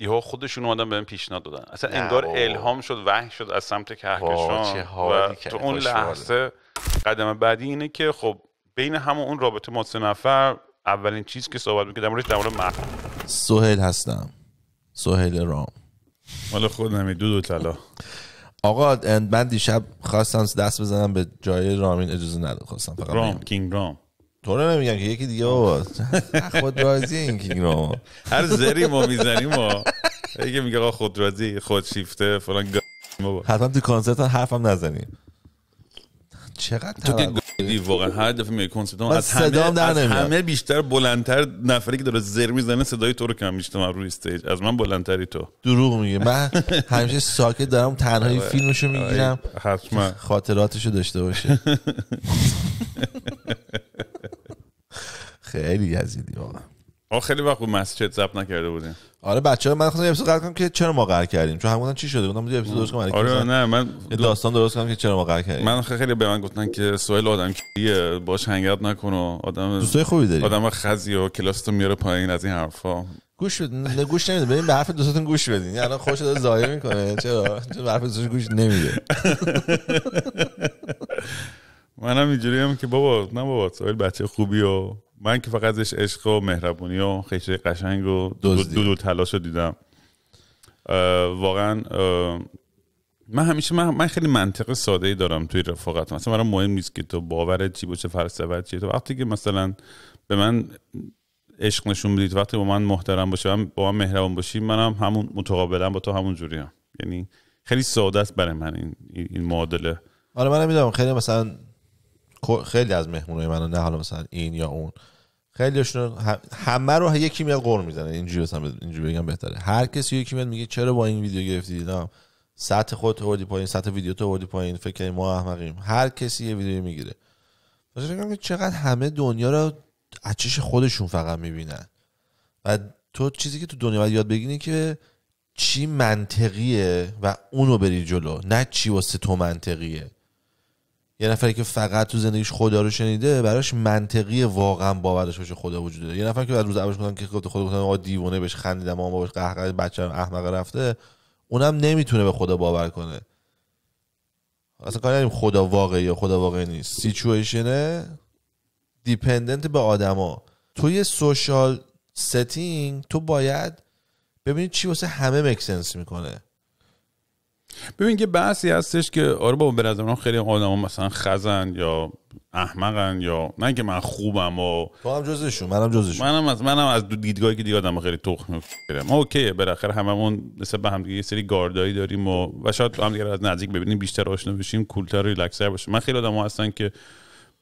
یهو خودشون اومدن بهم پیشنهاد دادن اصلا انگار الهام شد وحی شد از سمت کهکشان و تو اون لحظه قدم بعدی اینه که خب بین همون اون رابطه ما سه نفر اولین چیز که صحبت میکردم موردش در مورد سهیل هستم سهیل رام مال نمی دو دو طلا آقا من دیشب خواستم دست بزنم به جای رامین اجازه ندادم خواستم فقط رام کینگ رام تو رو نمیگم که یکی دیگه بابا خود رازی این هر زری ما میزنیم ما یکی میگه آقا خود رازی خود شیفته فلان حتما تو کنسرت حرفم نزنیم چقدر تو که واقعا هر دفعه میای کنسرت از همه از همه بیشتر بلندتر نفری که داره زر میزنه صدای تو رو کم میشتم روی استیج از من بلندتری تو دروغ میگه من همیشه ساکت دارم تنهایی آره. فیلمشو میگیرم حتما خاطراتشو داشته باشه خیلی یزیدی واقعا آه خیلی وقت بود مسجد زب نکرده بودیم آره بچه‌ها من خواستم اپیزود قرار کنم که چرا ما قرار کردیم چون همون چی شده بودم یه اپیزود درست کنم آره نه من داستان درست کنم که چرا ما قرار کردیم من خیلی به من گفتن که سوال آدم کیه باش هنگرد نکنه نکن و آدم دوستای خوبی داری آدم خزی و کلاس تو میاره پایین از این حرفا گوش نه گوش نمیده ببین به حرف دوستاتون گوش بدین یعنی الان خوش داره ضایع میکنه چرا چون به حرف گوش نمیده منم اینجوری هم که بابا نه بابا سوال بچه خوبی و من که فقط ازش عشق و مهربونی و خیشه قشنگ و دودو تلاش رو دیدم واقعا من همیشه من, من خیلی منطق ساده ای دارم توی رفاقت مثلا برام مهم نیست که تو باورت چی باشه فلسفت چیه تو وقتی که مثلا به من عشق نشون بدید وقتی با من محترم باشه من با من مهربان باشی منم همون متقابلا با تو همون جوری هم. یعنی خیلی ساده است برای من این این معادله آره من میدونم خیلی مثلا خیلی از مهمونای منو نه حالا مثلا این یا اون خیلیشون همه رو یکی میاد قور میزنه اینجوری اینجوری بگم بهتره هر کسی یکی میاد میگه چرا با این ویدیو گرفتی دیدم سطح خودت آوردی پایین سطح ویدیو تو آوردی پایین فکر ما احمقیم هر کسی یه ویدیو میگیره مثلا میگم چقدر همه دنیا رو اچش خودشون فقط میبینن و تو چیزی که تو دنیا باید یاد بگیری که چی منطقیه و اونو بری جلو نه چی واسه تو منطقیه یه نفری که فقط تو زندگیش خدا رو شنیده براش منطقی واقعا باورش باشه خدا وجود داره یه نفر که بعد روز اولش گفتن که خود خدا گفتن آقا دیوونه بهش خندیدم اون بهش قهقه بچه‌ام احمق رفته اونم نمیتونه به خدا باور کنه اصلا کاری نداریم خدا واقعی یا خدا واقعی نیست سیچویشنه دیپندنت به آدما توی سوشال ستینگ تو باید ببینید چی واسه همه مکسنس میکنه ببین یه بحثی هستش که آره بابا به خیلی آدم مثلا خزن یا احمقن یا نه که من خوبم و تو هم جزشون منم جزشون منم از منم از دو دیدگاهی که دیگه آدم خیلی تخم ما اوکی بالاخره هممون مثل به هم یه سری گاردایی داریم و و شاید هم دیگه از نزدیک ببینیم بیشتر آشنا بشیم کولتر و ریلکسر باشیم من خیلی آدم‌ها هستن که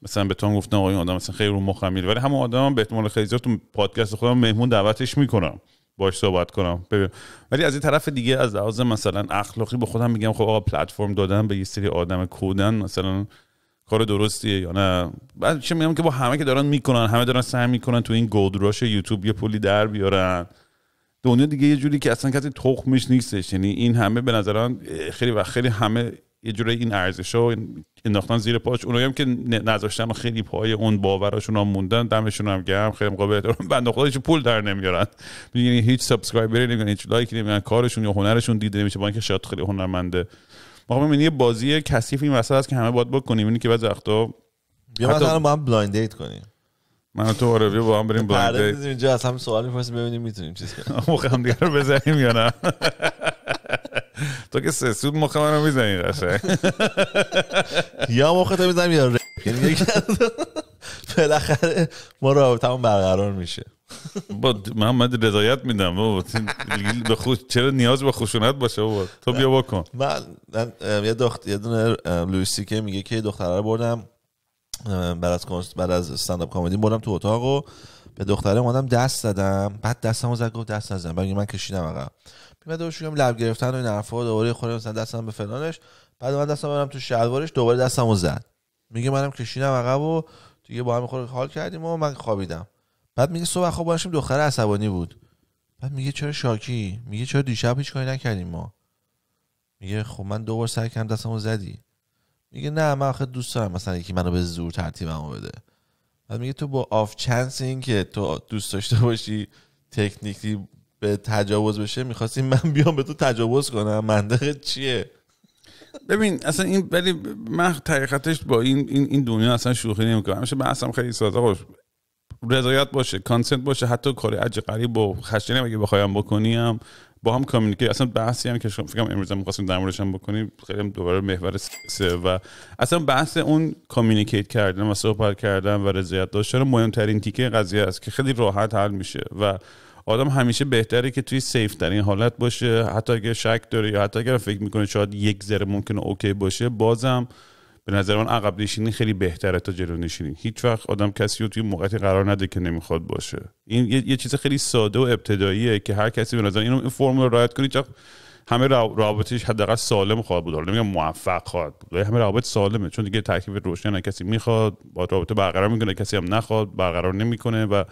مثلا به تو گفتم آقا این آدم مثلا خیلی رو مخمیل ولی همون آدم هم به احتمال خیلی زیاد تو پادکست خودم مهمون دعوتش میکنم باش صحبت کنم ببین ولی از این طرف دیگه از لحاظ مثلا اخلاقی به خودم میگم خب آقا پلتفرم دادن به یه سری آدم کودن مثلا کار درستیه یا نه بعد چه میگم که با همه که دارن میکنن همه دارن سعی میکنن تو این گودراش یوتیوب یه پولی در بیارن دنیا دیگه یه جوری که اصلا کسی تخمش نیستش یعنی این همه به نظران خیلی و خیلی همه یه جوری این ارزش ها انداختن زیر پاش اونایی هم که نذاشتن خیلی پای اون باوراشون هم موندن دمشون هم گرم خیلی قابل احترام بنده خودش پول در نمیارن یعنی هیچ سابسکرایبری نمیگن هیچ لایک نمیگن کارشون یا هنرشون دیده نمیشه با اینکه شاید خیلی هنرمنده ما ببینیم یه بازی کثیف این وسط هست که همه باید بکنیم اینی که بعضی وقتا بیا مثلا با هم بلایند دیت کنیم من تو آره با هم بریم آره، بلایند دیت اینجا از هم سوال میپرسیم ببینیم میتونیم چیز کنیم دیگه رو بزنیم یا نه تو که سه سود مخ منو میزنی قشنگ یا مخ تو میزنم یا یعنی بالاخره ما رابطمون برقرار میشه با محمد رضایت میدم به خوش چرا نیاز به خشونت باشه بابا تو بیا بکن من یه دخت یه دونه لویسی که میگه که دختره رو بردم بعد از بعد از استنداپ کمدی بردم تو اتاق و به دختره اومدم دست دادم بعد دستمو زد گفت دست نزن اینکه من کشیدم عقب و دوباره میگم لب گرفتن و این حرفا دوباره خوره مثلا دستم به فلانش بعد من دستم برم تو شلوارش دوباره دستمو زد میگه منم کشیدم عقب و دیگه با هم خوره حال کردیم و من خوابیدم بعد میگه صبح خواب باشیم دختر عصبانی بود بعد میگه چرا شاکی میگه چرا دیشب هیچ کاری نکردیم ما میگه خب من دو بار سعی کردم دستمو زدی میگه نه من آخه دوست دارم مثلا یکی منو به زور ترتیبمو بده بعد میگه تو با آف چانس که تو دوست داشته باشی تکنیکی به تجاوز بشه میخواستیم من بیام به تو تجاوز کنم منطق چیه ببین اصلا این ولی من طریقتش با این این, این دنیا اصلا شوخی نمیکنم همیشه اصلا خیلی ساده خوش رضایت باشه کانسنت باشه حتی کار عجی غریب و خشنی اگه بخوایم بکنیم با هم کامیونیکی اصلا بحثی هم که فکر کنم امروز هم می‌خواستیم در موردش هم بکنیم خیلی دوباره محور سه و اصلا بحث اون کامیونیکیت کردن و صحبت کردن و رضایت داشتن مهمترین تیکه قضیه است که خیلی راحت حل میشه و آدم همیشه بهتره که توی سیف ترین حالت باشه حتی اگر شک داره یا حتی اگر فکر میکنه شاید یک ذره ممکنه اوکی باشه بازم به نظر من عقب نشینی خیلی بهتره تا جلو نشینی هیچ وقت آدم کسی رو توی موقعیت قرار نده که نمیخواد باشه این یه, یه چیز خیلی ساده و ابتداییه که هر کسی به نظر اینو این فرمول رو رعایت کنید همه رابطش حداقل سالم خواهد بود حالا میگم موفق خواهد بود همه رابط سالمه چون دیگه ترکیب روشن کسی میخواد با رابطه برقرار میکنه کسی هم نخواد برقرار نمیکنه و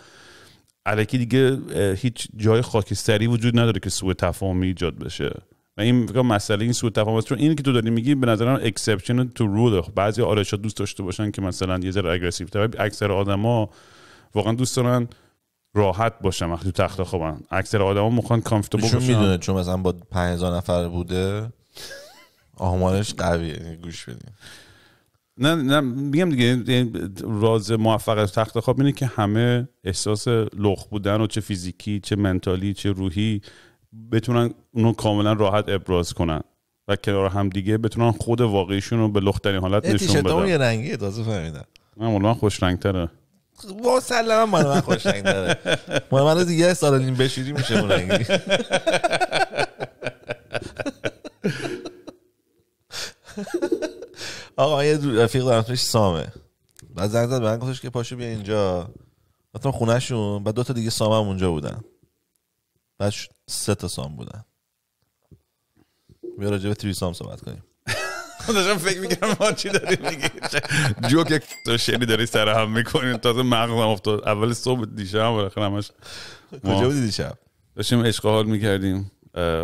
علکی دیگه هیچ جای خاکستری وجود نداره که سوء تفاهمی ایجاد بشه و این فکر مسئله این سوء تفاهم است چون این که تو داری میگی به نظرم اکسپشن تو رول خب بعضی آرشا دوست داشته باشن که مثلا یه ذره اگریسیو تر اکثر آدما واقعا دوست دارن راحت باشن وقتی تخت خوابن اکثر آدما میخوان کامفورتبل باشن میدونه چون مثلا با 5000 نفر بوده آمارش قویه یعنی گوش بدین نه نه میگم دیگه یعنی راز موفق از تخت خواب اینه که همه احساس لخ بودن و چه فیزیکی چه منتالی چه روحی بتونن اونو کاملا راحت ابراز کنن و کنار هم دیگه بتونن خود واقعیشون رو به لخترین حالت نشون بدن یه رنگی دازه فهمیدم من خوش رنگ تره مسلما مال من خوش رنگ داره من دیگه نیم بشیری میشه اون رنگی آقا یه رفیق دارم اسمش سامه بعد زنگ زد من گفتش که پاشو بیا اینجا مثلا خونهشون بعد دو تا دیگه سامه هم اونجا بودن بعد سه تا سام بودن بیا راجع به سام صحبت کنیم داشتم فکر میکنم ما چی داریم میگه جوک یک تو شنی داری سر هم میکنیم تازه مغزم افتاد اول صبح دیشب خیلی همش کجا بودی دیشب داشتیم عشق حال میکردیم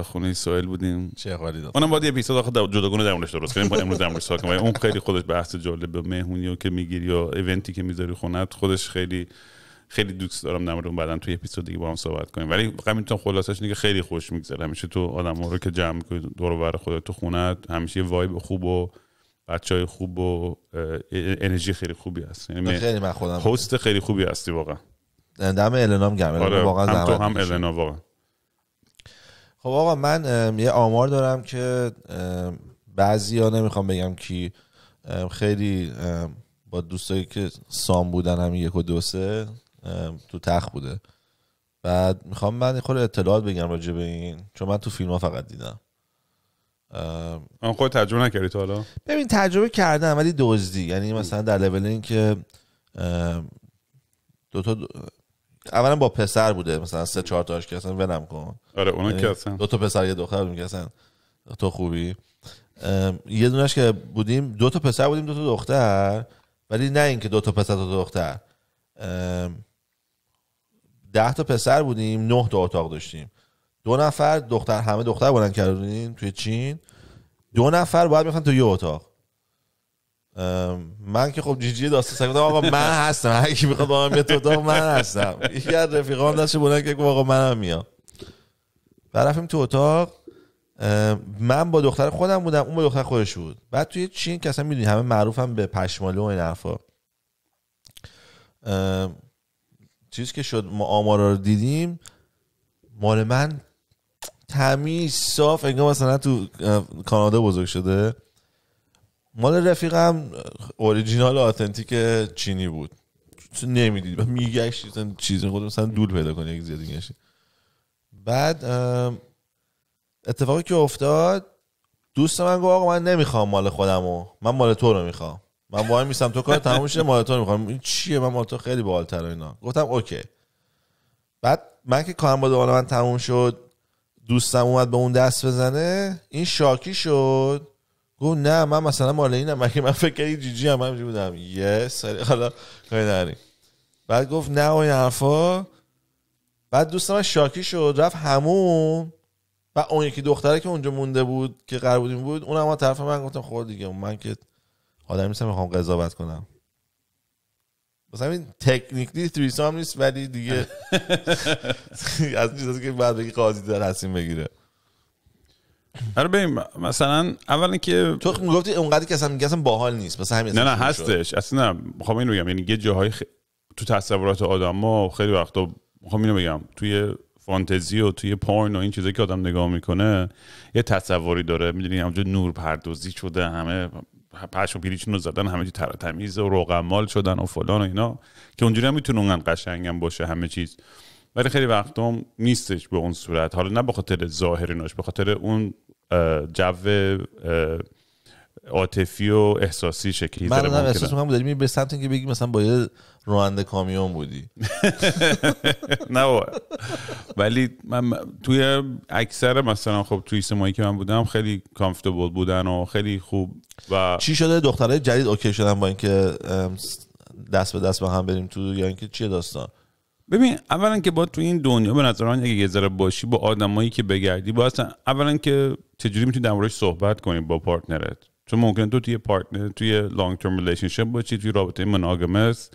خونه سوئل بودیم چه حالی داد اونم باید یه اپیزود آخه جداگونه در موردش درست کنیم امروز در موردش اون خیلی خودش بحث جالب مهمونی و که میگیری یا ایونتی که میذاری خونت خودش خیلی خیلی دوست دارم در مورد تو بعدا توی اپیزود دیگه با هم صحبت کنیم ولی همینطور خلاصش اینه که خیلی خوش میگذره همیشه تو آدم رو که جمع می‌کنی دور و خودت تو خونت همیشه یه وایب خوب و بچه های خوب و انرژی خیلی خوبی هست یعنی خیلی من خودم هست خیلی خوبی هستی واقعا دم النا گرم آره، واقعا هم تو هم النا واقعا خب آقا من یه آمار دارم که بعضی ها نمیخوام بگم کی خیلی با دوستایی که سام بودن همین یک و دو سه تو تخ بوده بعد میخوام من خود اطلاعات بگم راجع به این چون من تو فیلم ها فقط دیدم من خود تجربه نکردی تو حالا ببین تجربه کردم ولی دزدی یعنی مثلا در لول این که دوتا دو اولا با پسر بوده مثلا سه چهار تاش که اصلا ولم کن آره اونا یعنی که اصلا دو تا پسر یه دختر بودیم تو خوبی یه دونش که بودیم دو تا پسر بودیم دو تا دختر ولی نه اینکه دو تا پسر دو تا دختر ده تا پسر بودیم نه تا اتاق داشتیم دو نفر دختر همه دختر بلند کردیم توی چین دو نفر باید میخوان تو یه اتاق من که خب جیجی داستان سگ آقا من هستم هر کی میخواد با من بیاد تو من هستم یکی از رفیقام داشت بودن که آقا منم میام برفیم تو اتاق من با دختر خودم بودم اون با دختر خودش بود بعد توی چین که اصلا میدونی همه معروفم به پشمالی و این حرفا چیز که شد ما آمارا رو دیدیم مال من تمیز صاف انگار مثلا تو کانادا بزرگ شده مال رفیقم اوریجینال آتنتیک چینی بود نمیدید میگشت چیز خود مثلا دول پیدا کنی یک زیادی گشتی بعد اتفاقی که افتاد دوست من گفت آقا من نمیخوام مال خودمو من مال تو رو میخوام من وای میسم تو کار تموم شده مال تو رو میخوام این چیه من مال تو خیلی بالتر اینا گفتم اوکی بعد من که کارم با دوباره من تموم شد دوستم اومد به اون دست بزنه این شاکی شد گفت نه من مثلا مال اینم مگه من فکر کردی جیجی هم همینجوری بودم یس حالا کاری بعد گفت نه اون این حرفا بعد دوست من شاکی شد رفت همون و اون یکی دختره که اونجا مونده بود که قرار بودیم بود اون از طرف من گفتم خود خب دیگه من که آدم نیستم میخوام قضاوت کنم مثلا این تکنیکلی تریسام نیست ولی دیگه از چیزی که بعد بگی قاضی در حسین بگیره آره ببین مثلا اول که تو گفتی اونقدر که اصلا باحال نیست مثلا همین نه نه هستش اصلا نه میخوام اینو بگم یعنی یه جاهای تو تصورات آدما خیلی وقتا میخوام اینو بگم توی فانتزی و توی پورن و این چیزایی که آدم نگاه میکنه یه تصوری داره میدونی همونجا نور پردازی شده همه پش و زدن همه چی تمیز و روغمال شدن و فلان و اینا که اونجوری هم میتونه اونقدر قشنگم باشه همه چیز ولی خیلی وقت هم نیستش به اون صورت حالا نه به خاطر ظاهریناش به خاطر اون جو عاطفی و احساسی شکلی من نه احساس میکنم به سمت اینکه بگی مثلا با یه راننده کامیون بودی نه ولی من توی اکثر مثلا خب توی سمایی که من بودم خیلی کامفتبل بودن و خیلی خوب و چی شده دخترای جدید اوکی شدن با اینکه دست به دست با هم بریم تو یا اینکه چیه داستان ببین اولا که با تو این دنیا به نظر من اگه یه باشی با آدمایی که بگردی با اصلا اولا که چجوری میتونی در موردش صحبت کنی با پارتنرت چون ممکن تو توی پارتنر توی لانگ ترم ریلیشنشیپ باشی توی رابطه مناگمس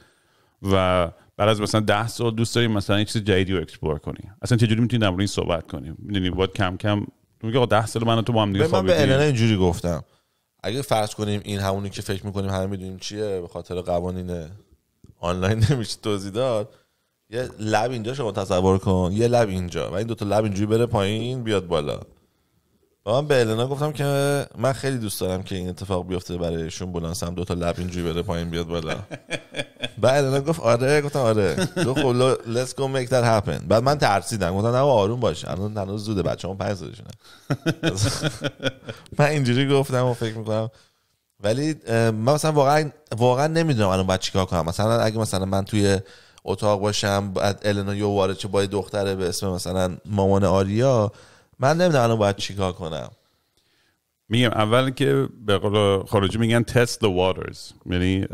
و بعد از مثلا ده سال دوست داری مثلا یه چیز جدیدی رو اکسپلور کنی اصلا چجوری میتونی در مورد این صحبت کنی میدونی باید کم کم تو میگه ده سال من تو با هم دیگه من به اینجوری گفتم اگه فرض کنیم این همونی که فکر میکنیم همه میدونیم چیه به خاطر قوانین آنلاین نمیشه توضیح داد یه لب اینجا شما تصور کن یه لب اینجا و این دوتا لب اینجوری بره پایین بیاد بالا و من به النا گفتم که من خیلی دوست دارم که این اتفاق بیفته برایشون بلانس هم دوتا لب اینجوری بره پایین بیاد بالا بعد النا گفت آره گفتم آره دو خب لیتس گو میک دات هپن بعد من ترسیدم گفتم نه آروم باش الان هنوز زوده بچه هم پنج سالشونه من اینجوری گفتم و فکر میکنم ولی من مثلا واقعا واقعا نمیدونم الان باید چیکار کنم مثلا اگه مثلا من توی اتاق باشم بعد النا یو وارد چه با دختره به اسم مثلا مامان آریا من نمیدونم الان باید چیکار کنم میگم اول که به قول خارجی میگن تست the waters یعنی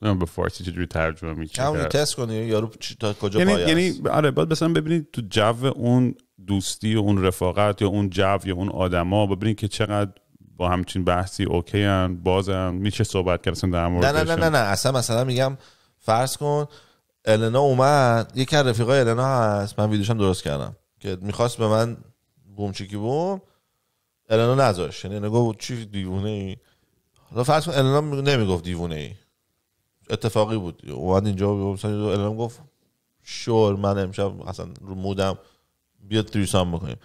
به فارسی چجوری ترجمه میشه همون تست کنی یارو تا کجا یعنی یعنی آره باید مثلا ببینید تو جو اون دوستی و اون رفاقت یا اون جو یا اون آدما ببینید که چقدر با همچین بحثی اوکی ان بازم میشه صحبت کردن در مورد نه نه نه نه, نه. اصلا مثلا میگم فرض کن النا اومد یکی از رفیقای النا هست من ویدیوشم درست کردم که میخواست به من بوم چیکی بوم النا نذاشت یعنی گفت چی دیوونه ای حالا فرض کن النا نمیگفت دیوونه ای اتفاقی بود اومد اینجا النا گفت شور من امشب اصلا رو مودم بیا تریسام بکنیم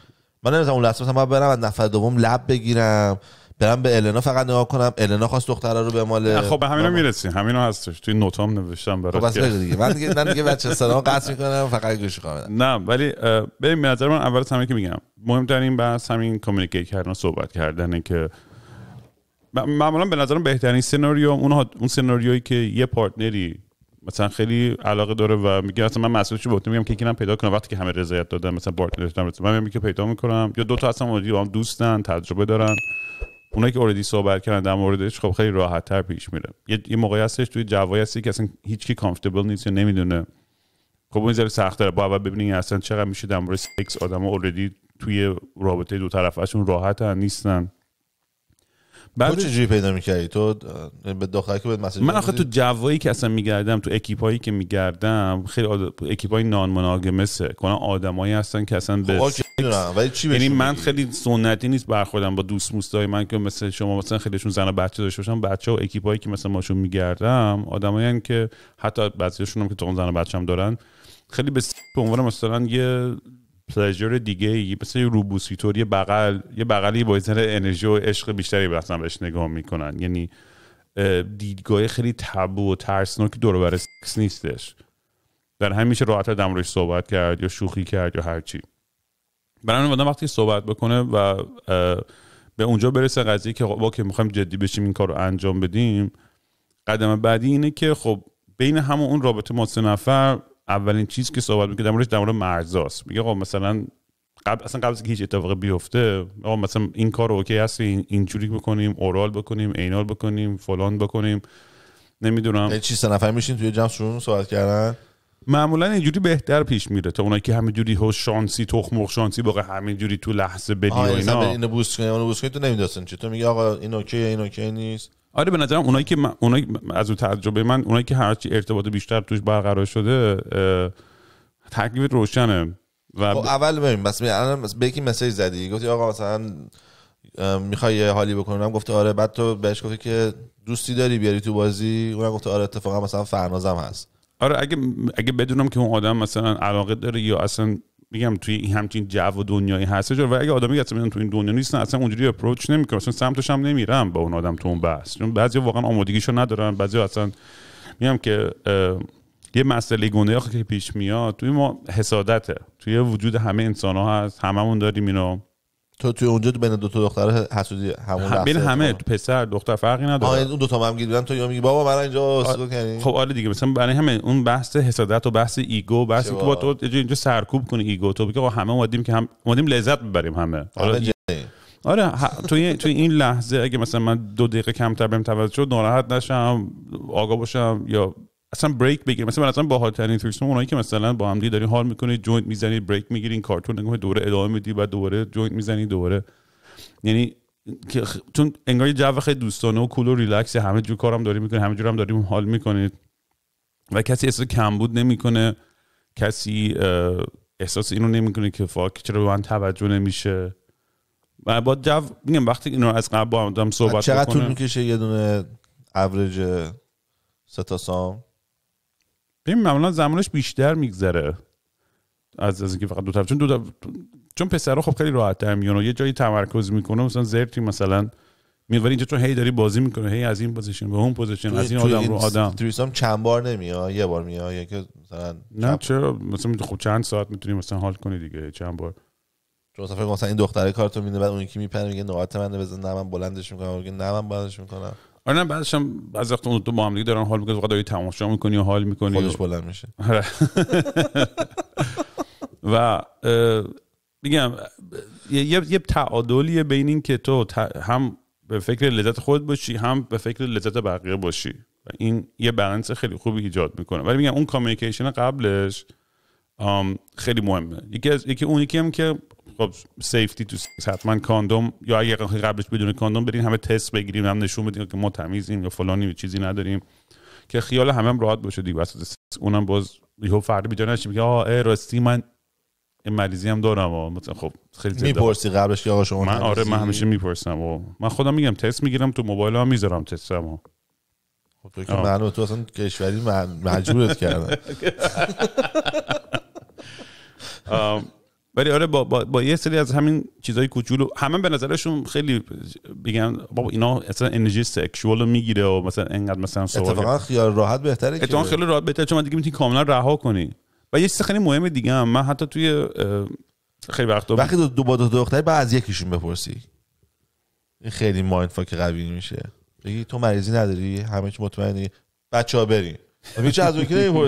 من نمیتونم اون لحظه مثلا برم از نفر دوم لب بگیرم برم به النا فقط نگاه کنم النا خواست دختره رو به مال خب به همینا میرسین همینا هستش توی نوتام نوشتم برات خب بس دیگه من دیگه من دیگه بچه میکنم فقط گوش کنم نه ولی ببین به نظر من اول همه که میگم مهمترین بحث همین کامیکیت کردن صحبت کردنه که معمولا به نظرم بهترین سناریو اون اون سناریویی که یه پارتنری مثلا خیلی علاقه داره و میگه مثلا من مسئول بودم میگم که اینا پیدا کنم وقتی که همه رضایت دادن مثلا پارتنر داشتم من میگم که پیدا میکنم یا دو تا اصلا با هم دوستن تجربه دارن اونایی که اوردی صحبت کردن در موردش خب خیلی راحت تر پیش میره یه, موقعی هستش توی جوایی هستی که اصلا هیچکی کامفورتبل نیست یا نمیدونه خب اون ذره سخت داره با اول ببینین اصلا چقدر میشه در مورد سکس آدم اوردی توی رابطه دو طرفشون راحتن نیستن بعد تو پیدا میکردی تو به دختر که مسیج من آخه تو جوایی که اصلا میگردم تو اکیپایی که میگردم خیلی آد... اکیپای نان مناگمسه کنن آدمایی هستن که اصلا خب، به ولی چی یعنی من خیلی سنتی نیست برخوردم با دوست موستای من که مثل شما مثلا خیلیشون زن و بچه داشته باشم بچه و اکیپایی که مثلا ماشون میگردم آدمایی که حتی بعضیشون هم که تو زن و بچه دارن خیلی به به عنوان مثلا یه پلژر دیگه ای مثل روبوسیتور یه بغل یه بغلی با انرژی و عشق بیشتری اصلا بهش نگاه میکنن یعنی دیدگاه خیلی تبو و ترسناک دور بر سکس نیستش در همیشه راحت دم روش صحبت کرد یا شوخی کرد یا هر چی برای وقتی صحبت بکنه و به اونجا برسه قضیه که با خب، که میخوایم جدی بشیم این کار رو انجام بدیم قدم بعدی اینه که خب بین همون اون رابطه ما نفر اولین چیز که صحبت میکنه در موردش در مورد مرزاست میگه خب مثلا قبل اصلا قبل از که هیچ اتفاقی بیفته آقا مثلا این کار اوکی هست این اینجوری بکنیم اورال بکنیم اینال بکنیم فلان بکنیم نمیدونم یعنی چی سه نفر میشین توی جمع شروع صحبت کردن معمولا اینجوری بهتر پیش میره تا اونایی که جوری هو شانسی تخمخ شانسی همه همینجوری تو لحظه بدی یعنی اینا اینو بوست کنی اونو بوست کنی تو چی تو میگی آقا این اوکی این اوکی نیست آره به نظرم اونایی که اونایی از اون تجربه من اونایی که هرچی ارتباط بیشتر توش برقرار شده تقریبا روشنه و خب اول ببین بس الان به یکی مسیج زدی گفتی آقا مثلا میخوای یه حالی بکنم گفته آره بعد تو بهش گفتی که دوستی داری بیاری تو بازی اون گفته آره اتفاقا مثلا فرنازم هست آره اگه اگه بدونم که اون آدم مثلا علاقه داره یا اصلا میگم توی این همچین جو و دنیایی هستش و اگه آدمی که اصلا تو این دنیا نیستن اصلا اونجوری اپروچ نمیکنه اصلا سمتش هم نمیرم با اون آدم تو اون بحث چون بعضی واقعا آمادگیشو ندارن بعضی اصلا میگم که یه مسئله گونه که پیش میاد توی ما حسادته توی وجود همه انسان ها هست هممون داریم اینو تو توی اونجا بین دو تا دختر حسودی همون بین همه تو پسر دختر فرقی نداره اون دو تا هم بودن تو یا میگی بابا من اینجا سکوت کنی خب آره دیگه مثلا برای همه اون بحث حسادت و بحث ایگو بحث که با تو اینجا سرکوب کنی ایگو تو بگی همه اومدیم که هم اومدیم لذت ببریم همه آره آره تو توی این لحظه اگه مثلا من دو دقیقه کمتر بهم توجه شد ناراحت نشم آگاه باشم یا اصلا بریک بگیر مثلا اصلا باحال ترین اونایی که مثلا با هم دیگه دارین حال میکنید جوینت میزنید بریک میگیرین کارتون نگاه دوره ادامه میدی بعد دوباره جوینت میزنید دوباره یعنی که چون انگار جو خیلی دوستانه و کول و ریلکس همه جور کارم داریم میکنید همه جور هم داریم حال میکنید و کسی احساس کمبود نمیکنه کسی احساس اینو نمیکنه که فاک چرا به من توجه نمیشه و با جو میگم وقتی اینو از قبل با هم صحبت چقدر طول میکشه یه دونه اوریج تا سام ببین معمولا زمانش بیشتر میگذره از از اینکه فقط دو طرف چون دو چون پسرها خب خیلی راحت تر میان یه جایی تمرکز میکنه مثلا زرتی مثلا میاد ولی اینجا چون هی داری بازی میکنه هی از این پوزیشن به اون پوزیشن از این آدم رو آدم تریسام چند بار نمیاد یه بار میاد یا که مثلا نه چرا مثلا خب چند ساعت میتونی مثلا حال کنی دیگه چند بار چون مثلا این دختره کارتو میده بعد اون یکی میپره میگه نقاط من بزن نه من بلندش میکنم میگه نه من بلندش میکنم آره نه بعدش هم بعضی وقت اون تو با هم دارن حال میکنن فقط داری تماشا میکنی و حال میکنی خودش بلند میشه آره. و میگم یه یه تعادلیه بین این که تو هم به فکر لذت خود باشی هم به فکر لذت بقیه باشی و این یه بالانس خیلی خوبی ایجاد میکنه ولی میگم اون کامیکیشن قبلش خیلی مهمه یکی از یکی اونی که هم که خب سیفتی تو سیکس حتما کاندوم یا اگه قبلش بدون کاندوم برین همه تست بگیریم هم نشون بدیم که ما تمیزیم یا فلانی چیزی نداریم که خیال همه هم راحت باشه دیگه وسط اونم باز یهو فرد بیجا نشیم که آه راستی من این مریضی هم دارم و مثلا خب خیلی میپرسی قبلش که آقا شما من آره من همیشه میپرسم و من خودم میگم تست میگیرم تو موبایل ها میذارم تستم و خب تو معلومه تو اصلا کشوری مجبورت کردن ولی آره با, با, با, یه سری از همین چیزای کوچولو همه به نظرشون خیلی بگن بابا اینا اصلا انرژی سکشوال رو میگیره و مثلا انقدر مثلا اتفاقا خیال راحت بهتره اتفاقا خیلی راحت بهتره چون دیگه میتونی کاملا رها کنی و یه چیز خیلی مهم دیگه هم من حتی توی خیلی وقت وقتی دو, دو با دو دختر بعد از یکیشون بپرسی این خیلی مایند فاک قوی میشه بگی تو مریضی نداری همه چی مطمئنی ها بریم از اون که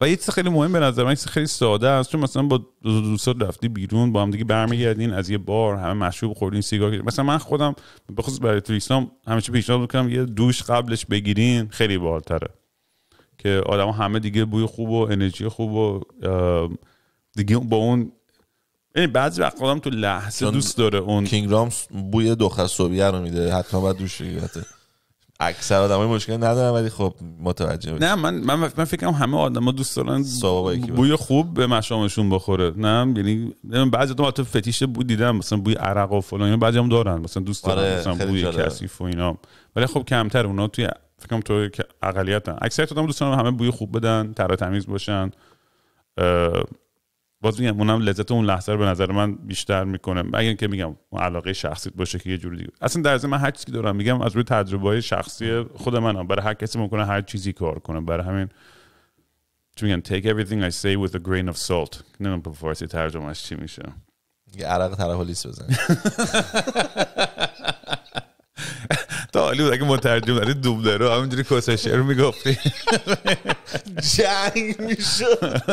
و یه چیز خیلی مهم به نظر من خیلی ساده است چون مثلا با دوستات رفتی بیرون با هم دیگه برمیگردین از یه بار همه مشروب خوردین سیگار کردین مثلا من خودم به خصوص برای توریستام همیشه پیشنهاد میکنم یه دوش قبلش بگیرین خیلی بالتره که آدم همه دیگه بوی خوب و انرژی خوب و دیگه با اون یعنی بعضی وقت آدم تو لحظه دوست داره اون کینگ رامز بوی دو رو میده حتی بعد دوش اکثر آدمای مشکل ندارن ولی خب متوجه نه من من من فکرم همه آدما دوست دارن بوی خوب به مشامشون بخوره نه یعنی, یعنی بعضی تو تو فتیشه بو دیدم مثلا بوی عرق و فلان هم دارن مثلا دوست دارن آره، مثلا بوی کثیف و اینا ولی خب کمتر اونا توی فکرم تو اقلیتن اکثر آدم دوست دارن همه بوی خوب بدن تر تمیز باشن باز میگم اونم لذت اون لحظه رو به نظر من بیشتر میکنه مگر اینکه میگم علاقه شخصی باشه که یه جوری دیگه اصلا در من هر چیزی که دارم میگم از روی تجربه شخصی خود منم برای هر کسی ممکنه هر چیزی کار کنه برای همین چی میگن take everything I say with a grain of salt نمیدونم به فارسی ترجمهش چی میشه یه عرق ترهولیس بزن تا حالی بود اگه مترجم داری دوبله رو همینجوری کسشه شعر میگفتی جنگ میشد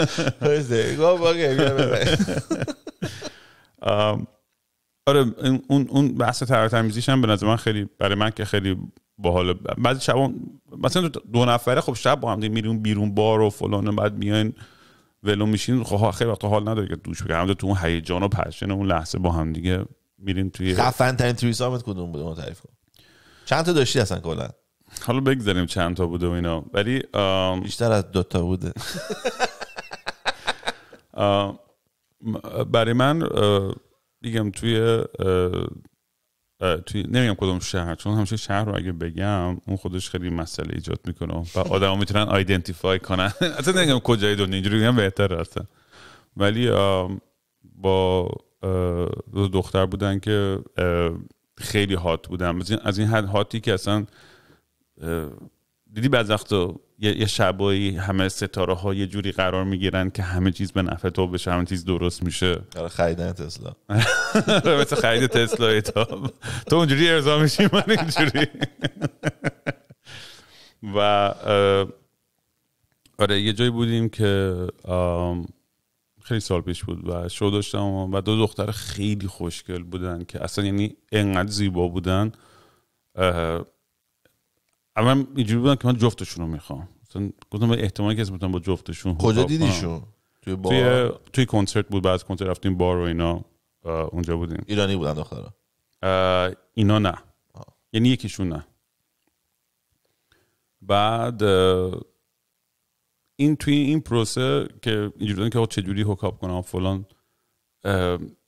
بله. آره اون اون بحث ترتمیزیش هم به نظر من خیلی برای من که خیلی باحال بعضی شب مثلا دو نفره خب شب با هم میریم بیرون بار و فلان بعد میان ولو میشین خب خیلی وقت حال نداره که دوش بگیرم تو اون هیجان و پشن اون لحظه با هم دیگه میرین توی خفن ترین تریسامت کدوم بوده ما چند تا داشتی اصلا کلا حالا بگذاریم چند تا بوده و اینا ولی بیشتر از دوتا بوده برای من دیگم توی توی نمیگم کدوم شهر چون همیشه شهر رو اگه بگم اون خودش خیلی مسئله ایجاد میکنه و ها میتونن آیدنتیفای کنن اصلا نمیگم کجای دنیا اینجوری بگم بهتره اصلا ولی با دو دختر بودن که خیلی هات بودم از این حد هاتی که اصلا دیدی بعض وقتا یه شبایی همه ستاره ها یه جوری قرار میگیرن که همه چیز به نفع تو بشه همه چیز درست میشه آره، خریدن تسلا مثل خرید تسلا تو اونجوری ارضا میشی من اینجوری و آره یه جایی بودیم که خیلی سال پیش بود و شو داشتم و دو دختر خیلی خوشگل بودن که اصلا یعنی انقدر زیبا بودن اما اینجوری بودن که من جفتشون رو میخوام گفتم احتمالی که میتونم با جفتشون کجا دیدیشون توی, توی کنسرت بود بعد کنسرت رفتیم بار و اینا اونجا بودیم ایرانی بودن دخترا اینا نه یعنی یکیشون نه بعد این توی این پروسه که اینجوری که چجوری هوکاپ کنم فلان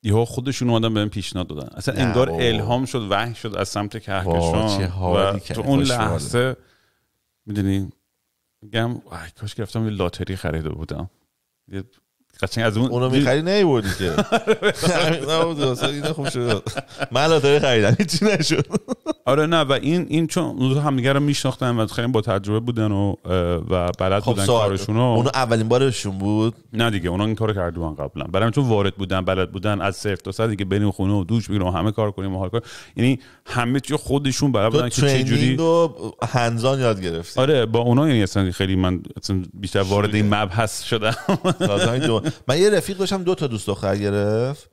یهو خودشون اومدن بهم پیشنهاد دادن اصلا انگار الهام شد وحی شد از سمت کهکشان و تو اون لحظه میدونی گم کاش گرفتم یه لاتری خریده بودم قشنگ از اون اونو نه بودی که نه خوب شد مالا داره خریدن چی نشد آره نه و این این چون اون همدیگه رو میشناختن و خیلی با تجربه بودن و و بلد خب بودن کارشون اون اولین بارشون بود نه دیگه اونا این کارو بودن قبلا برام چون وارد بودن بلد بودن از صفر تا صد دیگه بریم خونه و دوش بگیریم همه کار کنیم و حال کار یعنی همه چی خودشون بلد بودن که چه جوری هنزان یاد گرفتی آره با اونا یعنی اصلا خیلی من اصلا بیشتر وارد این مبحث شدم من یه رفیق داشتم دو تا دوست دختر گرفت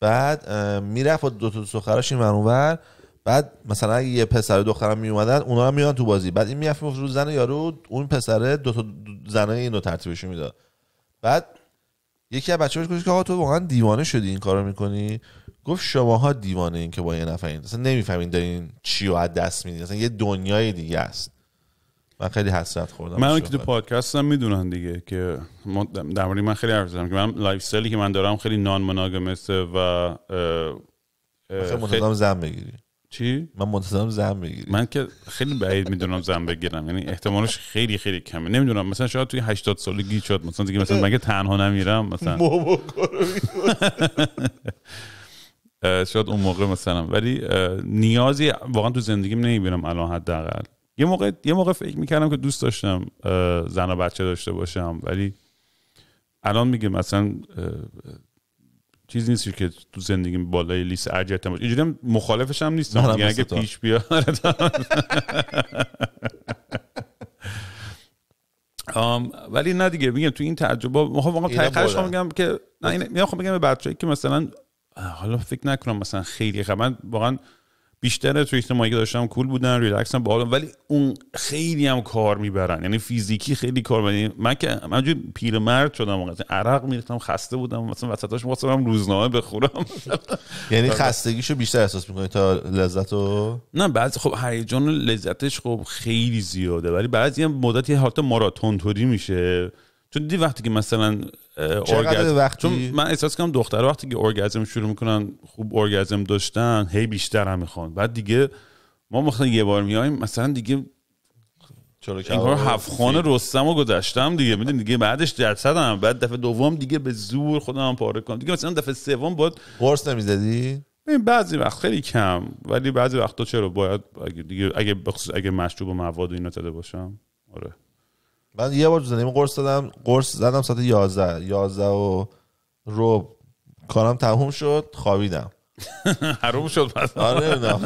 بعد میرفت با دو تا دوست دختراش این ور بعد مثلا اگه یه پسر دخترم می اومدن اونا هم میان تو بازی بعد این میافت رو زن یارو اون پسره دو تا زنای اینو ترتیبش میداد بعد یکی از بچه‌هاش گفت که آقا تو واقعا دیوانه شدی این کارو میکنی گفت شماها دیوانه این که با یه نفرین اصلا نمیفهمین دارین چی رو از دست میدین اصلا یه دنیای دیگه است من خیلی حسرت خوردم من که تو پادکست هم میدونن دیگه که در مورد من خیلی حرف زدم که من لایف استایلی که من دارم خیلی نان مناگمسه و خیلی زن بگیری چی من منتظم زن بگیری من که خیلی بعید میدونم زن بگیرم یعنی احتمالش خیلی خیلی کمه نمیدونم مثلا شاید توی 80 سالگی شد مثلا دیگه مثلا مگه تنها نمیرم مثلا شاید اون موقع مثلا ولی نیازی واقعا تو زندگیم نمیبینم الان حداقل یه موقع یه موقع فکر میکردم که دوست داشتم زن و بچه داشته باشم ولی الان میگه مثلا چیزی نیست که تو زندگیم بالای لیست ارجعیتم باشه اینجوری مخالفش هم نیست اگه پیش بیاد ولی نه دیگه میگم تو این تجربه میخوام خب، واقعا میگم که نه میخوام بگم به بچه‌ای که مثلا حالا فکر نکنم مثلا خیلی خب من واقعا بیشتر توییت مایی که داشتم کول بودن ریلکسن باحال ولی اون خیلی هم کار میبرن یعنی فیزیکی خیلی کار میبرن یعنی من که من پیرمرد شدم عرق میریختم خسته بودم مثلا وسطاش هم روزنامه بخورم یعنی خستگیشو بیشتر احساس میکنی تا لذتو نه بعضی خب هیجان لذتش خب خیلی زیاده ولی بعضی هم مدتی حالت ماراتون توری میشه چون دی وقتی که مثلا اورگازم وقتی... چون من احساس کنم دختر وقتی که اورگازم شروع میکنن خوب اورگازم داشتن هی بیشتر هم میخوان بعد دیگه ما مثلا یه بار میایم مثلا دیگه این کار هفت خانه رستم گذاشتم گذشتم دیگه میدونی دیگه بعدش درصد هم بعد دفعه دوم دیگه به زور خودم هم پاره کنم دیگه مثلا دفعه سوم باید قرص نمیزدی این بعضی وقت خیلی کم ولی بعضی وقتا چرا باید اگه دیگه اگه بخصوص اگه مشروب و مواد و اینا تده باشم آره من یه بار زدم قرص دادم قرص زدم ساعت 11 11 و رو کارم تموم شد خوابیدم حروم شد پس آره نمیدونم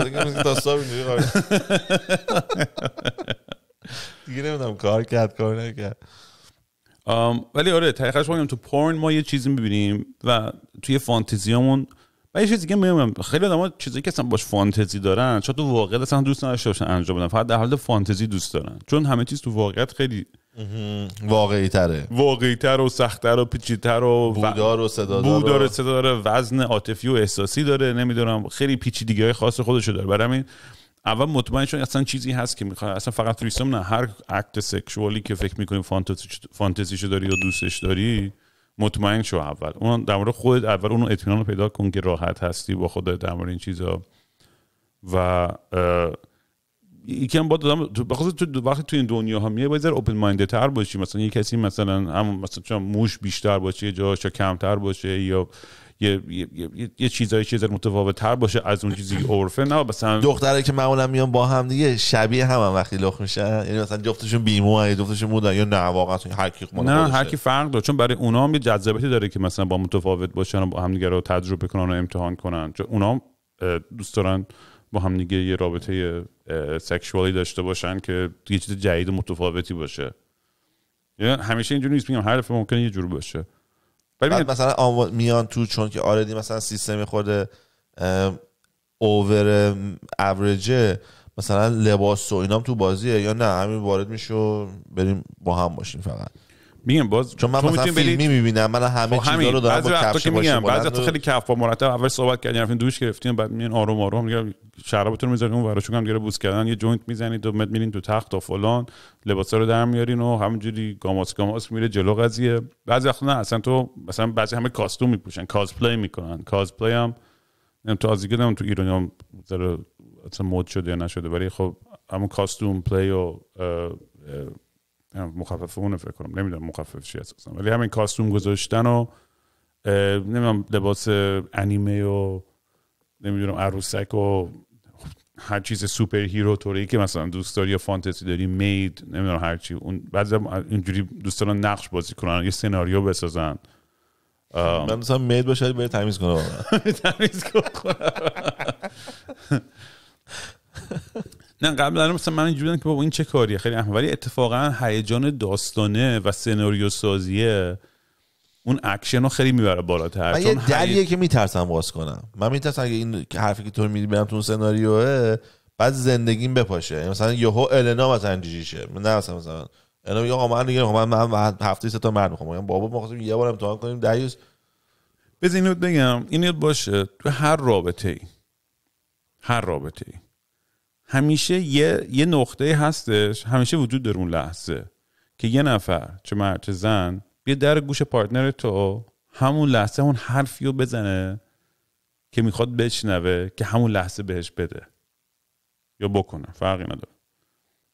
تا دیگه نمیدونم کار کرد کار نکرد ولی آره طریقش میگم تو پورن ما یه چیزی میبینیم و توی فانتزیامون و یه چیز دیگه میگم خیلی آدم‌ها چیزایی که اصلا باش فانتزی دارن چون تو واقعیت اصلا دوست نداشته باشن انجام بدن فقط در حال فانتزی دوست دارن چون همه چیز تو واقعیت خیلی واقعی تره واقعی تر و سختتر و پیچیدتر و بودار و صدا بودار و صدا داره وزن عاطفی و احساسی داره نمیدونم خیلی پیچیدگی های خاص خودشو داره برای همین اول مطمئن شون اصلا چیزی هست که میخواد اصلا فقط ریسم نه هر اکت سکشوالی که فکر میکنی فانتزیشو داری یا دوستش داری مطمئن شو اول اون در مورد خودت اول اون اطمینان رو پیدا کن که راحت هستی با خودت در مورد این چیزا و یکی هم باید تو بخاطر تو وقتی تو این دنیا هم یه باید اوپن مایند تر باشی مثلا یه کسی مثلا هم مثلا چون موش بیشتر باشه یا کمتر باشه یا یه یه, یه،, یه چیزای چیز متفاوت تر باشه از اون چیزی عرفه نه مثلا دختره که معمولا میان با هم دیگه شبیه هم, هم وقتی لخ میشن یعنی مثلا جفتشون بیمو جفتشون مود یا نه واقعا هر کی نه هر فرق داره چون برای اونها هم یه جذابیتی داره که مثلا با متفاوت باشن و با هم دیگه رو تجربه کنن و امتحان کنن چون اونها دوست دارن با هم دیگه یه رابطه سکشوالی داشته باشن که یه چیز جدید متفاوتی باشه یعنی همیشه اینجوری نیست میگم هر دفعه ممکنه یه جور باشه ولی مثلا میان تو چون که آردی مثلا سیستم خود اوور اوریجه مثلا لباس و اینام تو بازیه یا نه همین وارد میشه بریم با هم باشیم فقط میگم باز چون من مثلا فیلمی بلید... میبینم من همه خب چیزا رو دارم با کفش میگم بعضی وقتا خیلی کف با مرتب اول صحبت کردیم رفتین دوش گرفتین بعد میان آروم آروم میگم شرابتون میذارین اون چون هم گره بوس کردن یه جوینت میزنید و مد میرین تو تخت و فلان لباسا رو در میارین و همونجوری گاماس گاماس میره جلو قضیه بعضی وقتا نه اصلا تو مثلا بعضی همه کاستوم میپوشن کازپلی میکنن کازپلی هم نم تو ازیگه نم تو ایران هم مود شده یا نشده ولی خب همون کاستوم پلی و مخففونه فکر کنم نمیدونم مخفف چی اساسا ولی همین کاستوم گذاشتن و نمیدونم لباس انیمه و نمیدونم عروسک و هر چیز سوپر هیرو طوری که مثلا دوست داری یا فانتزی داری مید نمیدونم هر چی اون بعضی اینجوری دوست دارن نقش بازی کنن یه سناریو بسازن من مثلا مید باشه برای تمیز کنم تمیز کنم نه قبل الان مثلا من اینجوری که بابا این چه کاریه خیلی احمد ولی اتفاقا هیجان داستانه و سناریو سازیه اون اکشن رو خیلی میبره بالاتر من یه دلیه که میترسم واس کنم من میترسم اگه این حرفی که تو میدی برم تو اون سناریوه بعد زندگیم بپاشه یعنی مثلا یهو النا مثلا جیجیشه من نه مثلا مثلا النا میگه آقا من دیگه خب من من هفته سه تا مرد میخوام بابا ما خواستیم یه بار امتحان کنیم دریوس بزین بگم این باشه تو هر رابطه هر رابطه همیشه یه, یه نقطه هستش همیشه وجود داره اون لحظه که یه نفر چه مرد چه زن بیا در گوش پارتنر تو همون لحظه اون حرفی رو بزنه که میخواد بشنوه که همون لحظه بهش بده یا بکنه فرقی نداره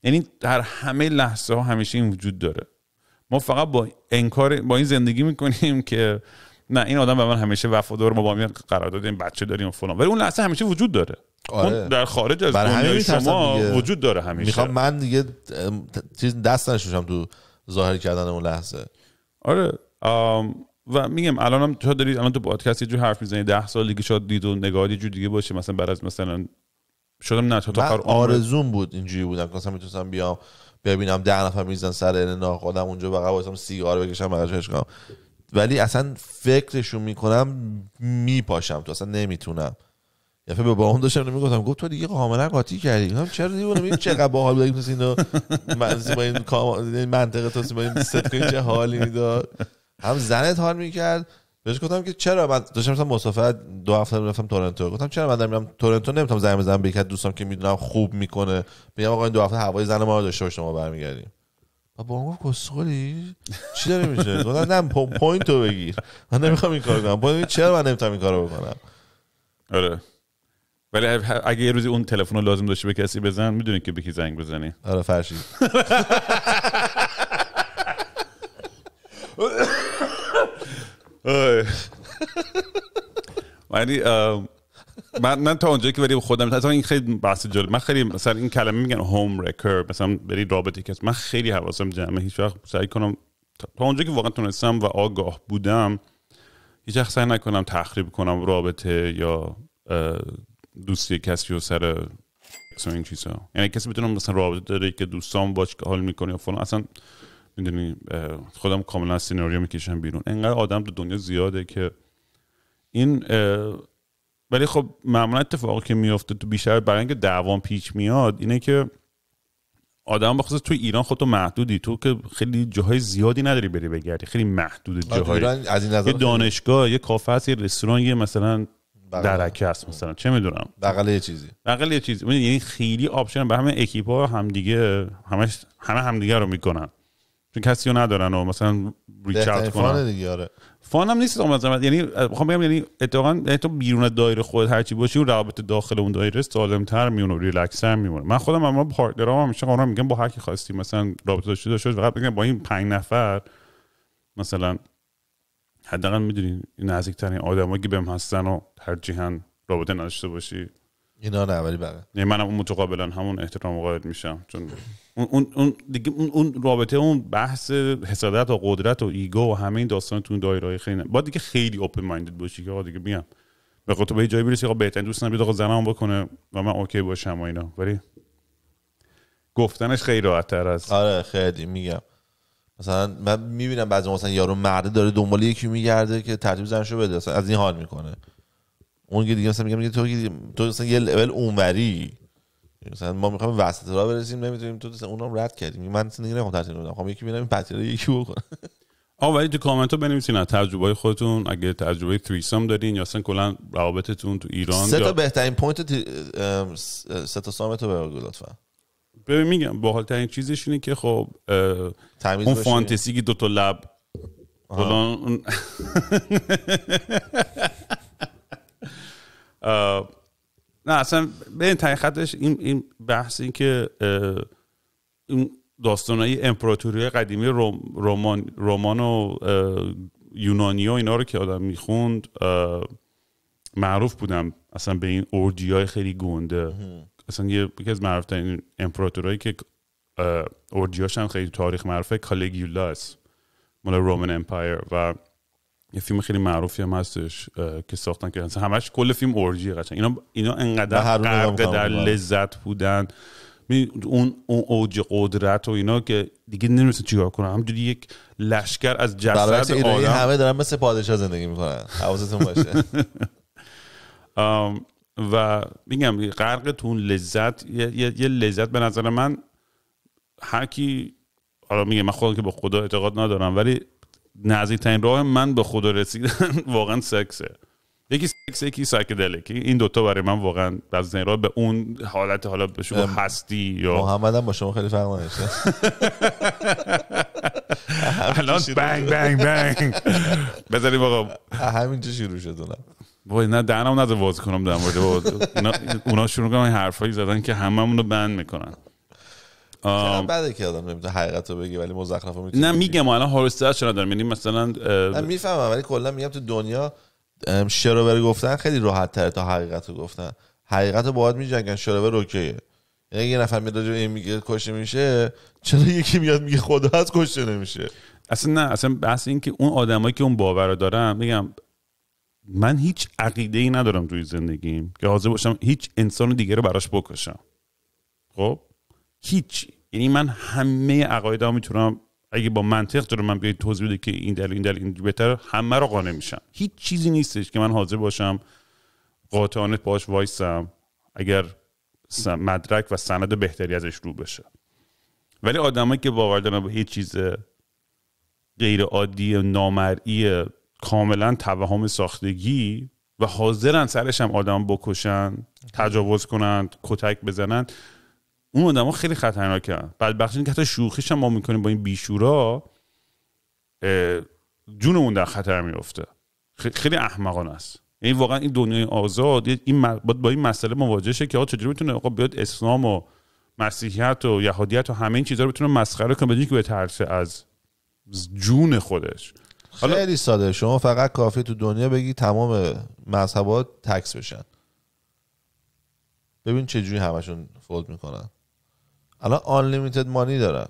یعنی در همه لحظه ها همیشه این وجود داره ما فقط با انکار با این زندگی میکنیم که نه این آدم به من همیشه وفادار ما با قرار دادیم بچه داریم و فلان ولی اون لحظه همیشه وجود داره آره. اون در خارج از دنیای شما وجود داره همیشه میخوام من دیگه چیز دست نشوشم تو ظاهر کردن اون لحظه آره و میگم الانم هم تو دارید الان تو پادکست یه جور حرف میزنی ده سال دیگه شاید دید و نگاهی جور دیگه باشه مثلا بعد از مثلا شدم نه تا آرزوم بود اینجوری بودم که مثلا میتونستم بیام ببینم ده نفر میزن سر ناخودم اونجا بغل واسم سیگار بکشم براش کنم ولی اصلا فکرشون میکنم میپاشم تو اصلا نمیتونم یه به باهم داشتم نمیگفتم گفت تو دیگه کاملا قاطی کردی هم چرا دیگه ببینم چقدر باحال بود تو اینو با این یعنی منطقه تو با این چه حالی میداد هم زنت حال میکرد بهش گفتم که چرا من داشتم مثلا مسافرت دو هفته رفتم تورنتو گفتم چرا من میرم تورنتو نمیتونم زنگ بزنم به یک که میدونم خوب میکنه میگم آقا این دو هفته هوای زن ما رو داشته باش شما برمیگردیم و با هم گفت چی داره میشه گفتن نه پوینت رو بگیر من نمیخوام این کارو کنم پوینت چرا من نمیتونم این کارو بکنم آره ولی اگه یه روزی اون تلفن رو لازم داشته به کسی بزن میدونی که به کی زنگ بزنی آره فرشید ولی من نه تا اونجایی که بریم خودم مثلا این خیلی بحث جالب من خیلی مثلا این کلمه میگن هوم رکر مثلا بری رابطه کس من خیلی حواسم جمعه هیچ وقت سعی کنم تا اونجایی که واقعا تونستم و آگاه بودم هیچ وقت سعی نکنم تخریب کنم رابطه یا دوستی کسی و سر این چیزا یعنی کسی بتونم مثلا رابطه داره که دوستان باش حال میکنه یا فلان اصلا میدونی خودم کاملا سیناریو میکشم بیرون انقدر آدم تو دنیا زیاده که این ولی خب معمولا اتفاقی که میفته تو بیشتر برای اینکه پیچ میاد اینه که آدم بخصوص تو ایران خودتو محدودی تو که خیلی جاهای زیادی نداری بری بگردی خیلی محدود آره، جاهای از یه دانشگاه یه کافه یه رستوران یه مثلا درکه هست مثلا چه میدونم بغل یه چیزی بغل یه چیزی یعنی خیلی آپشن به همه اکیپا همدیگه همش همه همدیگه رو میکنن چون کسی رو ندارن و مثلا ریچ کنن فان هم نیست اومد یعنی میخوام بگم یعنی اتفاقا یعنی تو بیرون از دایره خود چی باشی و روابط داخل اون دایره سالم تر میونه و ریلکس تر میمونه من خودم اما پارتنرام هم همیشه قانون میگم با هر کی خواستی مثلا رابطه داشته داشته فقط بگم با این پنج نفر مثلا حداقل میدونی نزدیکترین آدمایی که بهم هستن و ترجیحاً رابطه نداشته باشی اینا نه ولی بقیه نه یعنی منم اون متقابلا همون احترام قائل میشم چون اون اون اون, دیگه اون, اون رابطه اون بحث حسادت و قدرت و ایگو و همه این داستان تو دایره خیلی با دیگه خیلی اوپن مایندد باشی که آقا دیگه میام به خاطر به جایی برسی آقا بهترین دوست نبید آقا زنم بکنه و من اوکی باشم و اینا ولی گفتنش خیلی راحت تر از آره خیلی میگم مثلا من میبینم بعضی مثلا یارو مرده داره دنبال یکی میگرده که ترتیب زنشو بده از این حال میکنه اون دیگه مثلا میگم تو تو مثلا یه لول اونوری مثلا ما میخوایم وسط راه برسیم نمیتونیم تو مثلا اونم رد کردیم من مثلا دیگه نمیخوام ترتیب خب بدم میخوام یکی ببینم این یکی بکنه آه ولی تو کامنت ها بنویسین از تجربه خودتون اگه تجربه تریسام دارین یا اصلا کلا روابطتون تو ایران سه تا بهترین پوینت تی... سه تا سامتو بگو لطفا ببین میگم باحال ترین چیزش اینه که خب اون فانتزی دو تا لب نه اصلا به این خطش این, این بحث این که این داستانهای امپراتوری قدیمی روم، رومان, رومان و یونانی و اینا رو که آدم میخوند معروف بودم اصلا به این اوردی های خیلی گنده اصلا یکی از معروفترین امپراتورایی که اوردیاش هم خیلی تاریخ معروفه کالگیولاس مال رومن امپایر و یه فیلم خیلی معروفی هم هستش که ساختن که همش کل فیلم اورجی قشنگ اینا اینا انقدر غرق در لذت بودن اون اون اوج قدرت و اینا که دیگه نمیرسن چیکار کنن همجوری یک لشکر از جسد آدم همه دارن مثل پادشاه زندگی میکنن حواستون باشه و میگم غرقتون لذت یه،, لذت به نظر من هر کی حالا میگه من خودم که با خدا اعتقاد ندارم ولی نزدیکترین راه من به خدا رسیدن واقعا سکسه یکی سکس یکی دلکی این دوتا برای من واقعا از راه به اون حالت حالا شما هستی یا محمد هم با شما خیلی فرق نمیشه الان بنگ بنگ بنگ بذاریم آقا چه شروع شد اونم وای نه دهنم نذار باز کنم در مورد اونا شروع کنم حرفایی زدن که هممون رو بند میکنن بده کردم نمیتونه حقیقت رو بگی ولی مزخرفه رو نه میگم الان هارستر چرا دارم یعنی مثلا میفهمم ولی کلا میگم تو دنیا شروبر گفتن خیلی راحت تره تا حقیقت رو گفتن حقیقت رو باید میجنگن شروبر اوکیه یعنی یه نفر میاد جو این میگه کشته میشه چرا یکی میاد میگه خدا از کشته نمیشه اصلا نه اصلا بحث این که اون آدمایی که اون باور دارم میگم من هیچ عقیده ای ندارم توی زندگیم که حاضر باشم هیچ انسان دیگه رو براش بکشم خب هیچی یعنی من همه ها میتونم اگه با منطق جلو من بیاید توضیح بده که این دلیل این دلیل این بهتر همه رو قانع میشم هیچ چیزی نیستش که من حاضر باشم قاطعانه باش وایسم اگر مدرک و سند بهتری ازش رو بشه ولی آدمایی که باور دارن به هیچ چیز غیر عادی نامرئی کاملا توهم ساختگی و حاضرن سرش هم آدم بکشن تجاوز کنند کتک بزنند اون ها خیلی خطرناکن بخشین که حتی شوخیش هم ما میکنیم با این بیشورا جونمون در خطر میفته خیلی احمقان است این یعنی واقعا این دنیای آزاد این با این مسئله مواجه شه که آقا چجوری میتونه آقا بیاد اسلام و مسیحیت و یهودیت و همه این چیزها رو بتونه مسخره کنه بدون که بترسه از جون خودش حالا... خیلی ساده شما فقط کافی تو دنیا بگی تمام مذهبات تکس بشن ببین چه جوری همشون فولد میکنن الان آن لیمیتد مانی دارن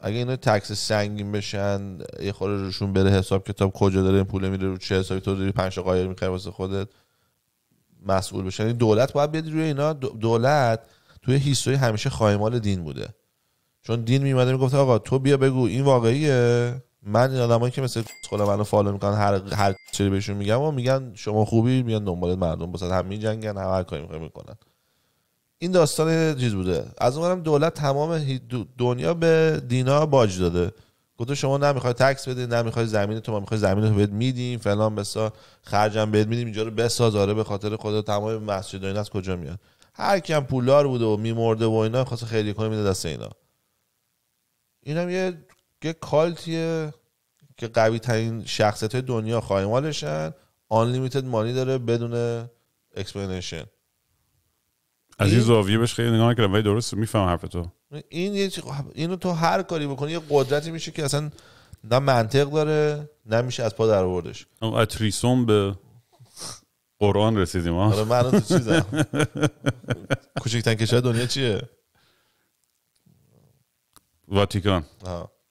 اگه اینا تکس سنگین بشن یه خورده روشون بره حساب کتاب کجا داره این پول میره رو چه حسابی تو داری پنج قایر می واسه خودت مسئول بشن یعنی دولت باید بیاد روی اینا دولت توی هیستوری همیشه خایمال دین بوده چون دین میمده میگفت آقا تو بیا بگو این واقعیه من این آدمایی که مثل خود منو فالو میکنن هر هر چیزی بهشون میگم و میگن شما خوبی میان دنبال مردم بسات همین جنگن هر کاری میکنن این داستان چیز بوده از اونم دولت تمام دنیا به دینا باج داده گفته شما نمیخوای تکس بده نمیخوای زمین تو ما میخوای زمین رو بهت میدیم فلان بسا خرجم بهت میدیم اینجا رو بسازاره به خاطر خدا تمام مسجد اینا از کجا میاد هر کیم پولدار بوده و میمرده و اینا خاصه خیلی کنه میده دست اینا اینم یه یه کالتیه که قوی ترین شخصیت های دنیا خایمالشن لیمیتد مانی داره بدون اکسپلینیشن از این زاویه بهش خیلی نگاه نکردم ولی درست میفهم حرف تو این یه خب، اینو تو هر کاری بکنی یه قدرتی میشه که اصلا نه منطق داره نه میشه از پا در آوردش اتریسون به قرآن رسیدیم ها آره من تو چیزم کوچکترین کشور دنیا چیه واتیکان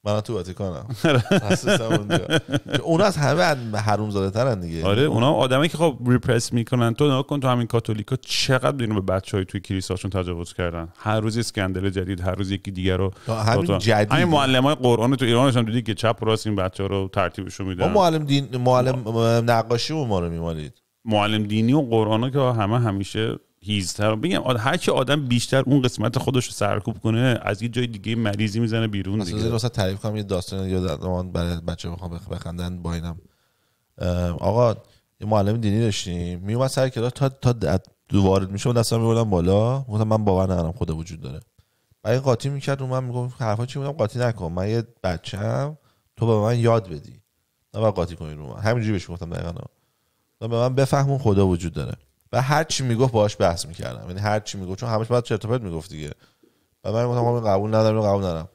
من تو واتیکانم آره. اونا از همه حروم زاده ترن دیگه آره اونا آدمایی که خب ریپرس میکنن تو نگاه کن تو همین کاتولیکا چقدر اینو به بچهای توی کلیساشون تجاوز کردن هر روز اسکندل جدید هر روز یکی دیگه رو همین جدید همین معلمای قرآن تو ایرانش هم دیدی که چپ راست این بچه رو ترتیبشون میدن معلم دین معلم نقاشی ما رو میمالید معلم دینی و قرآن که همه همیشه هیزتر میگم هر که آدم بیشتر اون قسمت خودش رو سرکوب کنه از یه جای دیگه مریضی میزنه بیرون دیگه اصلا تعریف کنم یه داستان یادم برای بچه میخوام بخندن با اینم آقا یه معلم دینی داشتیم میومد سر کلاس تا تا وارد میشه دستا دستم میبردم بالا گفتم من باور ندارم خدا وجود داره بعد قاطی میکرد اون من میگفت حرفا چی بودم قاطی نکن من یه بچه‌ام تو به من یاد بدی نه قاطی کنی رو من همینجوری بهش گفتم دقیقاً به من بفهمون خدا وجود داره و هر چی میگفت باهاش بحث میکردم یعنی هر چی میگفت چون همش بعد چرت و میگفت دیگه و من گفتم قبول ندارم قبول ندارم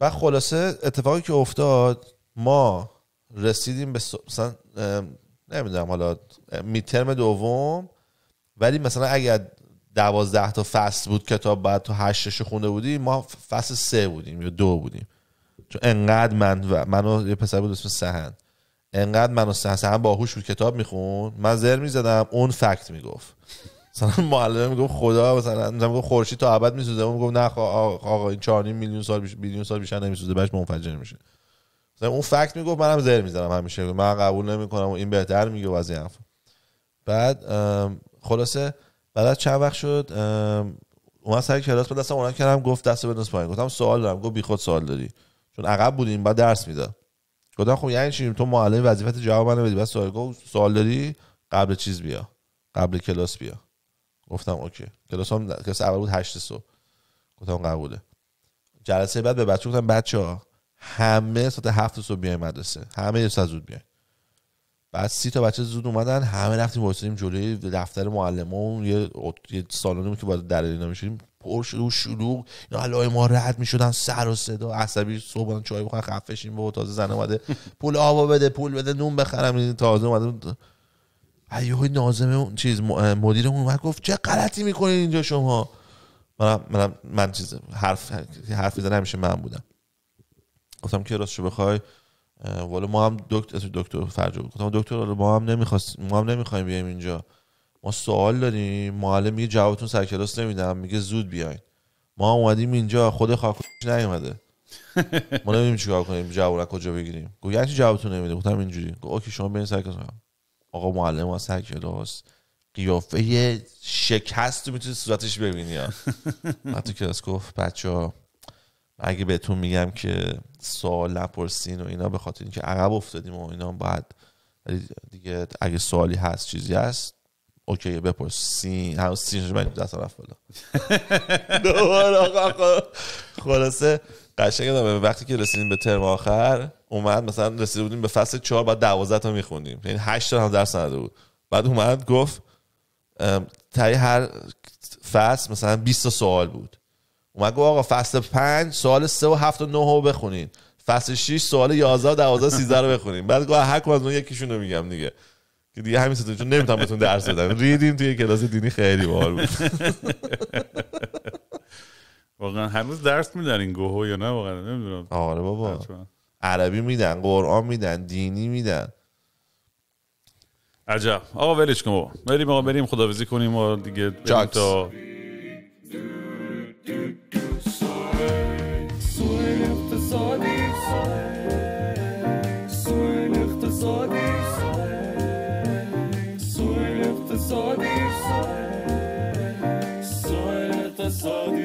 و خلاصه اتفاقی که افتاد ما رسیدیم به مثلا نمیدونم حالا میترم دوم ولی مثلا اگر دوازده تا فصل بود کتاب بعد تو هشتش خونده بودی ما فصل سه بودیم یا دو بودیم چون انقدر من و منو یه پسر بود اسم سهند انقدر منو حسن باهوش بود کتاب میخون من زر میزدم اون فکت میگفت مثلا معلمه میگفت خدا مثلا میگم خورشید تا ابد میسوزه اون میگفت نه آقا این 4 میلیون سال بیلیون سال بیشتر نمیسوزه بعدش منفجر میشه مثلا اون فکت میگفت منم زر هم همیشه من قبول نمیکنم و این بهتر میگه و از این بعد خلاصه بعد از چند وقت شد اون سر کلاس بعد دستم اونم کردم گفت دست به پایین گفتم سوال دارم گفت بیخود سوال داری چون عقب بودیم بعد درس میداد گفتم خب یعنی چی تو معلم وظیفت جواب منو بدی بس سوال سوال داری قبل چیز بیا قبل کلاس بیا گفتم اوکی کلاس هم کلاس اول بود 8 صبح گفتم قبوله جلسه بعد به بچه گفتم بچه ها همه ساعت هفت صبح بیاین مدرسه همه یه ساعت زود بیاین بعد سی تا بچه زود اومدن همه رفتیم واسیم جلوی دفتر معلمون یه, یه سالونی که باید در اینا میشیم پر شروع شلوغ اینا علای ما رد میشدن سر و صدا عصبی صبحان چای بخورن خفشیم بابا تازه زن اومده پول آوا بده پول بده نون بخرم این تازه اومده ایوه اون چیز مدیر اون گفت چه غلطی میکنین اینجا شما من من, من چیز حرف حرف زدن همیشه من بودم گفتم که راستشو بخوای والا ما هم دکتر دکتر فرجو گفتم دکتر ما هم نمیخواست ما هم نمیخوایم بیایم اینجا ما سوال داریم معلم میگه جوابتون سر کلاس نمیدم میگه زود بیاین ما اومدیم اینجا خود خاکوش نیومده ما نمیدونیم چیکار کنیم جواب کجا بگیریم گفت یعنی جوابتون نمیده گفتم اینجوری گفت اوکی شما برین سر کلاس آقا معلم ما سر کلاس قیافه یه شکست تو میتونی صورتش ببینی من تو کلاس گفت بچه اگه بهتون میگم که سوال نپرسین و اینا به خاطر اینکه عقب افتادیم و اینا بعد دیگه اگه سوالی هست چیزی هست اوکی بپرس سی هنوز سی من دست رفت بالا دوباره آقا خلاصه قشنگ دارم وقتی که رسیدیم به ترم آخر اومد مثلا رسیده بودیم به فصل چهار بعد دوازده تا میخوندیم یعنی هشت تا هم درس نده بود بعد اومد گفت تایی هر فصل مثلا 20 تا سوال بود اومد گفت آقا فصل 5 سوال 3 و 7 و 9 رو بخونین فصل 6 سوال 11 و 12 13 رو بخونید بعد گفت هر کدوم از اون یکیشون رو میگم دیگه که دیگه همین ستون چون نمیتونم بهتون درس بدم ریدیم توی کلاس دینی خیلی بار بود واقعا هنوز درس میدن این گوهو یا نه واقعا نمیدونم آره بابا عربی میدن قرآن میدن دینی میدن عجب آقا ولش کن بابا بریم آقا بریم خدافزی کنیم و دیگه تا so